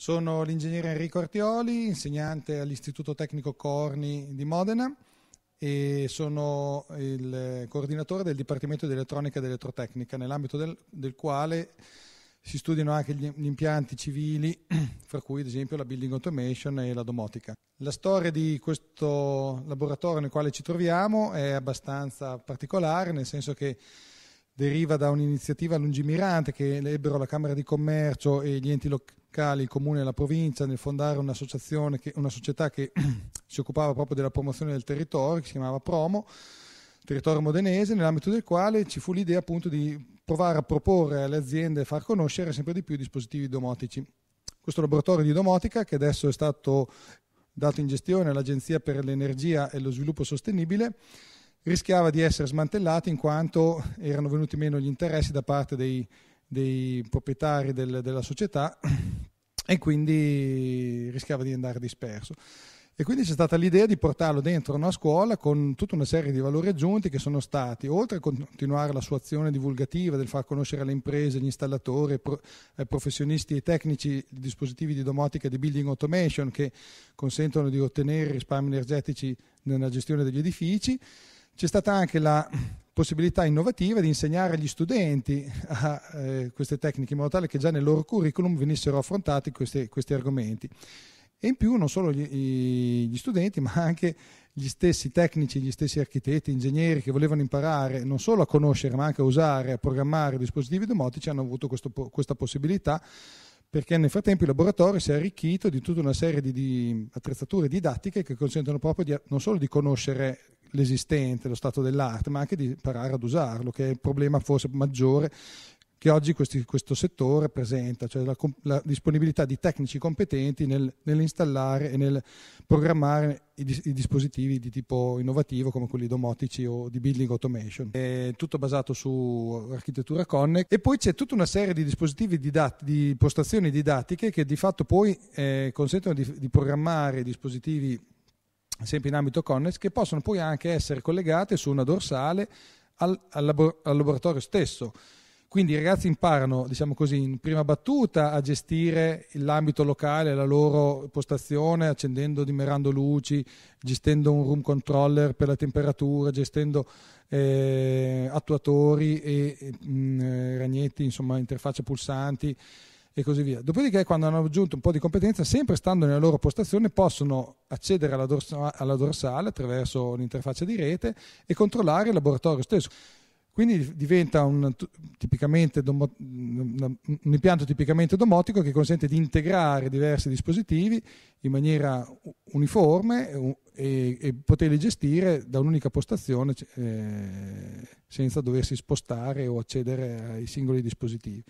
Sono l'ingegnere Enrico Artioli, insegnante all'Istituto Tecnico Corni di Modena e sono il coordinatore del Dipartimento di Elettronica ed Elettrotecnica, nell'ambito del, del quale si studiano anche gli, gli impianti civili, fra cui ad esempio la building automation e la domotica. La storia di questo laboratorio nel quale ci troviamo è abbastanza particolare, nel senso che deriva da un'iniziativa lungimirante che ebbero la Camera di Commercio e gli enti locali, il Comune e la Provincia nel fondare un'associazione, che, una società che si occupava proprio della promozione del territorio, che si chiamava Promo, territorio modenese, nell'ambito del quale ci fu l'idea appunto di provare a proporre alle aziende e far conoscere sempre di più dispositivi domotici. Questo laboratorio di domotica, che adesso è stato dato in gestione all'Agenzia per l'Energia e lo Sviluppo Sostenibile, rischiava di essere smantellata in quanto erano venuti meno gli interessi da parte dei, dei proprietari del, della società e quindi rischiava di andare disperso. E quindi c'è stata l'idea di portarlo dentro una scuola con tutta una serie di valori aggiunti che sono stati, oltre a continuare la sua azione divulgativa del far conoscere alle imprese, gli installatori, ai professionisti e tecnici di dispositivi di domotica e di building automation che consentono di ottenere risparmi energetici nella gestione degli edifici, c'è stata anche la possibilità innovativa di insegnare agli studenti a, eh, queste tecniche in modo tale che già nel loro curriculum venissero affrontati questi, questi argomenti. E in più non solo gli, gli, studenti, ma anche gli stessi tecnici, gli stessi architetti, ingegneri che volevano imparare non solo a conoscere, ma anche a usare, a programmare dispositivi domotici, hanno avuto questo, questa possibilità perché nel frattempo il laboratorio si è arricchito di tutta una serie di, di attrezzature didattiche che consentono proprio di, non solo di conoscere l'esistente, lo stato dell'arte, ma anche di imparare ad usarlo, che è il problema forse maggiore che oggi questi, questo settore presenta, cioè la, la, disponibilità di tecnici competenti nel, nell'installare e nel programmare i, i, dispositivi di tipo innovativo come quelli domotici o di building automation. È tutto basato su architettura Connect e poi c'è tutta una serie di dispositivi didatti, di postazioni didattiche che di fatto poi eh, consentono di, di programmare dispositivi sempre in ambito Connex, che possono poi anche essere collegate su una dorsale al, al, labor- al laboratorio stesso. Quindi i ragazzi imparano, diciamo così, in prima battuta a gestire l'ambito locale, la loro postazione, accendendo, dimerando luci, gestendo un room controller per la temperatura, gestendo eh, attuatori e mh, ragnetti, insomma interfacce pulsanti e così via. Dopodiché, quando hanno aggiunto un po' di competenza, sempre stando nella loro postazione, possono accedere alla, dorsa- alla dorsale attraverso l'interfaccia di rete e controllare il laboratorio stesso. Quindi diventa un, domo- un, impianto tipicamente domotico che consente di integrare diversi dispositivi in maniera uniforme e, e poterli gestire da un'unica postazione eh, senza doversi spostare o accedere ai singoli dispositivi.